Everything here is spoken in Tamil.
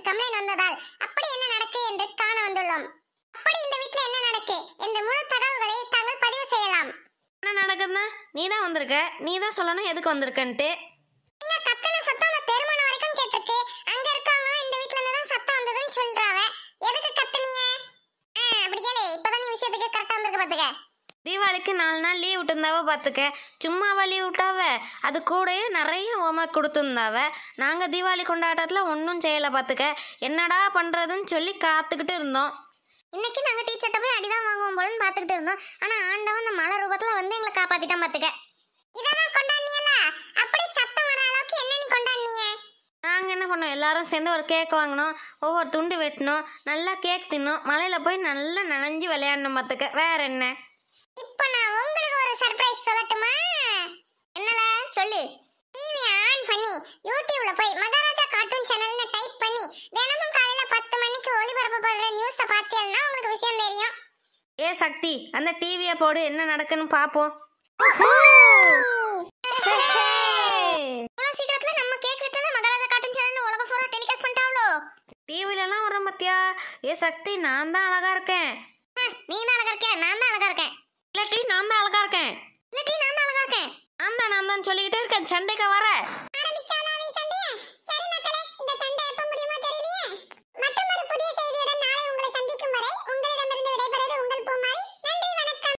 ஒரு கம்ப்ளைண்ட் வந்ததால் அப்படி என்ன நடக்கு என்று காண வந்துள்ளோம் அப்படி இந்த வீட்டில் என்ன நடக்கு என்ற முழு தகவல்களை தாங்கள் பதிவு செய்யலாம் என்ன நடக்குதுன்னா நீ தான் வந்திருக்க நீ தான் சொல்லணும் எதுக்கு வந்திருக்கன்ட்டு நீங்க கத்துன சத்தம் வரைக்கும் கேட்டிருக்கு அங்க இந்த சத்தம் வந்ததுன்னு எதுக்கு கத்துனீங்க விஷயத்துக்கு பாத்துக்க தீபாவளிக்கு நாலு நாள் லீவ் விட்டுருந்தாவ பார்த்துக்க சும்மாவா லீவ் விட்டாவ அது கூடயே நிறைய ஹோம்ஒர்க் கொடுத்துருந்தாவ நாங்கள் தீபாவளி கொண்டாட்டத்தில் ஒன்றும் செய்யலை பார்த்துக்க என்னடா பண்ணுறதுன்னு சொல்லி காத்துக்கிட்டு இருந்தோம் இன்னைக்கு நாங்கள் டீச்சர்கிட்ட போய் அடிதான் வாங்குவோம் போலன்னு பார்த்துக்கிட்டு இருந்தோம் ஆனால் ஆண்டவன் அந்த மலை ரூபத்தில் வந்து எங்களை காப்பாற்றிட்டான் பார்த்துக்க இதெல்லாம் கொண்டாடினியல அப்படி சத்தம் வர அளவுக்கு என்ன நீ கொண்டாடினிய நாங்கள் என்ன பண்ணோம் எல்லாரும் சேர்ந்து ஒரு கேக் வாங்கினோம் ஒவ்வொரு துண்டு வெட்டினோம் நல்லா கேக் தின்னோம் மலையில் போய் நல்லா நனைஞ்சு விளையாடணும் பார்த்துக்க வேற என்ன சர்ப்ரைஸ் சொல்லட்டுமா என்னல சொல்லு டிவி ஆன் பண்ணி யூடியூப்ல போய் மகாராஜா கார்ட்டூன் சேனல்னு டைப் பண்ணி தினமும் காலையில பத்து மணிக்கு ஒளிபரப்பப்படுற நியூஸை பார்த்தீங்கன்னா உங்களுக்கு விஷயம் தெரியும் ஏ சக்தி அந்த டிவியை போடு என்ன நடக்குன்னு பாப்போம் சீக்கிரத்துல நம்ம கேக்குறது மகாராஜா கார்ட்டூன் சேனல்ல உலக ஃபுல்லா டெலிகாஸ்ட் பண்ணிட்டாவளோ டிவிலலாம் வர மத்தியா ஏ சக்தி நான் தான் அழகா இருக்கேன் சொல்லிக்கிட்டே இருக்கேன் சண்டைக்கு வர